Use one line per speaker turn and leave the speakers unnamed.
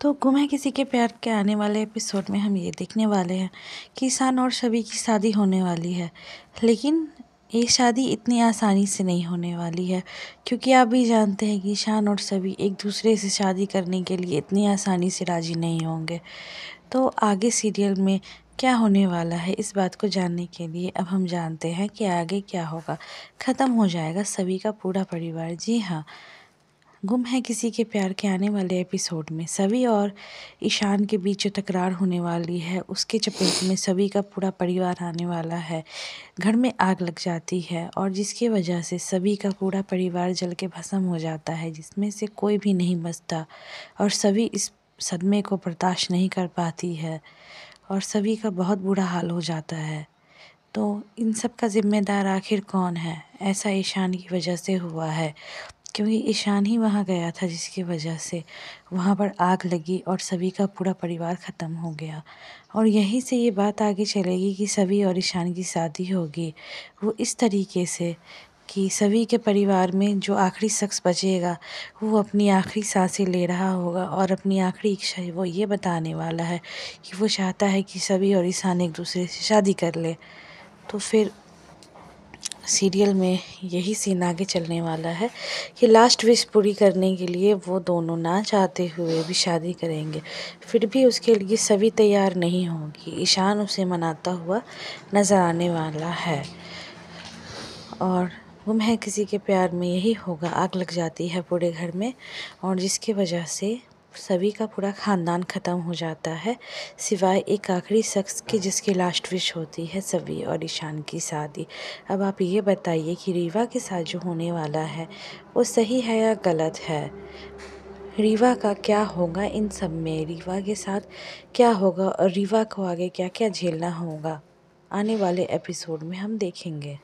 तो गुम है किसी के प्यार के आने वाले एपिसोड में हम ये देखने वाले हैं कि शान और शबी की शादी होने वाली है लेकिन ये शादी इतनी आसानी से नहीं होने वाली है क्योंकि आप भी जानते हैं कि ईशान और सभी एक दूसरे से शादी करने के लिए इतनी आसानी से राज़ी नहीं होंगे तो आगे सीरियल में क्या होने वाला है इस बात को जानने के लिए अब हम जानते हैं कि आगे क्या होगा ख़त्म हो जाएगा सभी का पूरा परिवार जी हाँ गुम है किसी के प्यार के आने वाले एपिसोड में सभी और ईशान के बीच जो तकरार होने वाली है उसके चपेट में सभी का पूरा परिवार आने वाला है घर में आग लग जाती है और जिसकी वजह से सभी का पूरा परिवार जल के भस्म हो जाता है जिसमें से कोई भी नहीं बचता और सभी इस सदमे को बर्दाश्त नहीं कर पाती है और सभी का बहुत बुरा हाल हो जाता है तो इन सब का ज़िम्मेदार आखिर कौन है ऐसा ईशान की वजह से हुआ है क्योंकि ईशान ही वहाँ गया था जिसकी वजह से वहाँ पर आग लगी और सभी का पूरा परिवार ख़त्म हो गया और यहीं से ये बात आगे चलेगी कि सभी और ईशान की शादी होगी वो इस तरीके से कि सभी के परिवार में जो आखिरी शख्स बचेगा वो अपनी आखिरी सांसें ले रहा होगा और अपनी आखिरी इच्छा वो ये बताने वाला है कि वो चाहता है कि सभी और ईशान एक दूसरे से शादी कर ले तो फिर सीरियल में यही सीन आगे चलने वाला है कि लास्ट विश पूरी करने के लिए वो दोनों ना चाहते हुए भी शादी करेंगे फिर भी उसके लिए सभी तैयार नहीं होंगी ईशान उसे मनाता हुआ नज़र आने वाला है और गुम है किसी के प्यार में यही होगा आग लग जाती है पूरे घर में और जिसकी वजह से सभी का पूरा ख़ानदान ख़त्म हो जाता है सिवाय एक आखिरी शख़्स के जिसकी लास्ट विश होती है सभी और ईशान की शादी अब आप ये बताइए कि रीवा के साथ जो होने वाला है वो सही है या गलत है रीवा का क्या होगा इन सब में रीवा के साथ क्या होगा और रीवा को आगे क्या क्या झेलना होगा आने वाले एपिसोड में हम देखेंगे